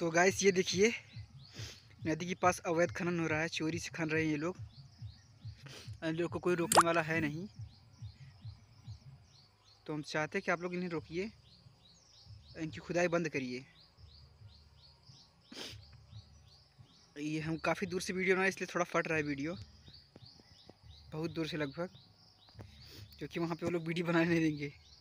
तो गाइस ये देखिए नदी के पास अवैध खनन हो रहा है चोरी से खन रहे हैं ये लोग इन लोग को कोई रोकने वाला है नहीं तो हम चाहते हैं कि आप लोग इन्हें रोकिए इनकी खुदाई बंद करिए ये हम काफ़ी दूर से वीडियो बनाए इसलिए थोड़ा फट रहा है वीडियो बहुत दूर से लगभग क्योंकि वहाँ पे वो लोग वीडियो बनाने नहीं देंगे